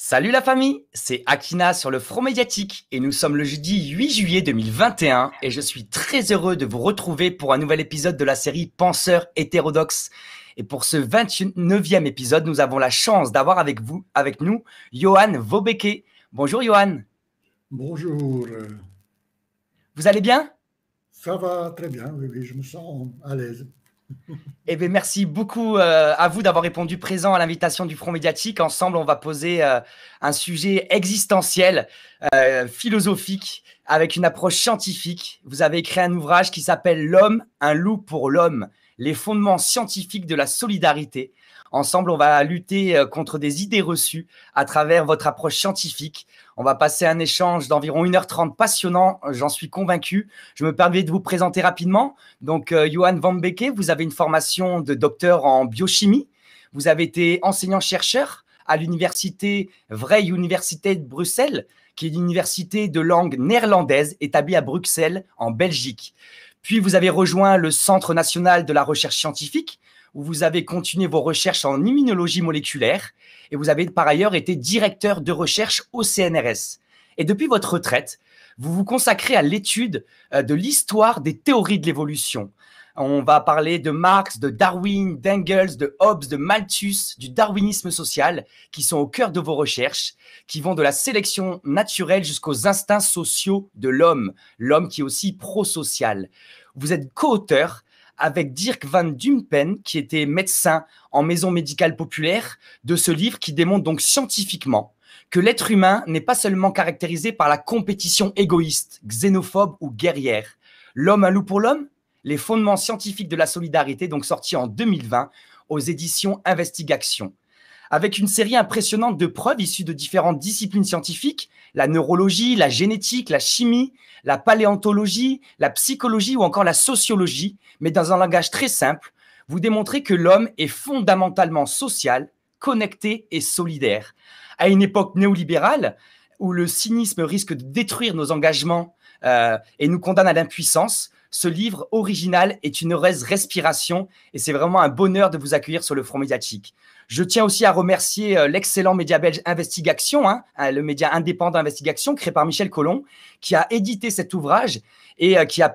Salut la famille, c'est Akina sur le Front Médiatique et nous sommes le jeudi 8 juillet 2021 et je suis très heureux de vous retrouver pour un nouvel épisode de la série Penseurs hétérodoxes. Et pour ce 29e épisode, nous avons la chance d'avoir avec vous, avec nous, Johan Vaubeke. Bonjour Johan. Bonjour. Vous allez bien Ça va très bien, oui, oui, je me sens à l'aise. Eh bien, merci beaucoup euh, à vous d'avoir répondu présent à l'invitation du Front médiatique. Ensemble, on va poser euh, un sujet existentiel, euh, philosophique, avec une approche scientifique. Vous avez écrit un ouvrage qui s'appelle L'homme, un loup pour l'homme les fondements scientifiques de la solidarité. Ensemble, on va lutter euh, contre des idées reçues à travers votre approche scientifique. On va passer un échange d'environ 1h30 passionnant, euh, j'en suis convaincu. Je me permets de vous présenter rapidement. Donc, euh, Johan Van Beke, vous avez une formation de docteur en biochimie. Vous avez été enseignant-chercheur à l'université, vraie université de Bruxelles, qui est l'université de langue néerlandaise établie à Bruxelles, en Belgique. Puis vous avez rejoint le Centre national de la recherche scientifique, où vous avez continué vos recherches en immunologie moléculaire, et vous avez par ailleurs été directeur de recherche au CNRS. Et depuis votre retraite, vous vous consacrez à l'étude euh, de l'histoire des théories de l'évolution, on va parler de Marx, de Darwin, d'Engels, de Hobbes, de Malthus, du darwinisme social, qui sont au cœur de vos recherches, qui vont de la sélection naturelle jusqu'aux instincts sociaux de l'homme, l'homme qui est aussi prosocial. Vous êtes co-auteur avec Dirk van Dumpen, qui était médecin en maison médicale populaire, de ce livre qui démontre donc scientifiquement que l'être humain n'est pas seulement caractérisé par la compétition égoïste, xénophobe ou guerrière. L'homme a loup pour l'homme les fondements scientifiques de la solidarité, donc sorti en 2020 aux éditions Investigation. Avec une série impressionnante de preuves issues de différentes disciplines scientifiques, la neurologie, la génétique, la chimie, la paléontologie, la psychologie ou encore la sociologie, mais dans un langage très simple, vous démontrez que l'homme est fondamentalement social, connecté et solidaire. À une époque néolibérale, où le cynisme risque de détruire nos engagements euh, et nous condamne à l'impuissance, ce livre original est une heureuse respiration et c'est vraiment un bonheur de vous accueillir sur le front médiatique. Je tiens aussi à remercier euh, l'excellent média belge Investigation, hein, euh, le média indépendant d'investigation créé par Michel Collomb, qui a édité cet ouvrage et euh, qui a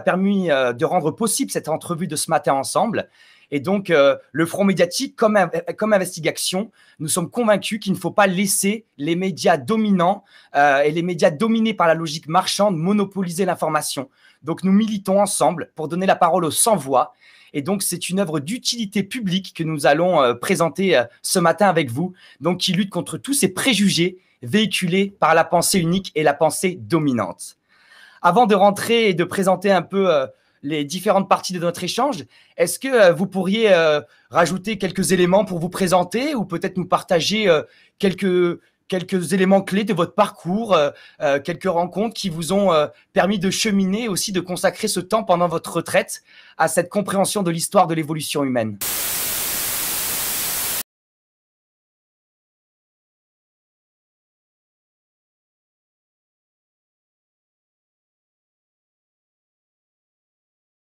permis de rendre possible cette entrevue de ce matin ensemble. Et donc, euh, le front médiatique, comme, euh, comme investigation, nous sommes convaincus qu'il ne faut pas laisser les médias dominants euh, et les médias dominés par la logique marchande monopoliser l'information. Donc, nous militons ensemble pour donner la parole aux sans-voix. Et donc, c'est une œuvre d'utilité publique que nous allons présenter ce matin avec vous, donc qui lutte contre tous ces préjugés véhiculés par la pensée unique et la pensée dominante. Avant de rentrer et de présenter un peu les différentes parties de notre échange. Est-ce que euh, vous pourriez euh, rajouter quelques éléments pour vous présenter ou peut-être nous partager euh, quelques, quelques éléments clés de votre parcours, quelques rencontres qui vous ont permis de cheminer aussi, de consacrer ce temps pendant votre retraite à cette compréhension de l'histoire de l'évolution humaine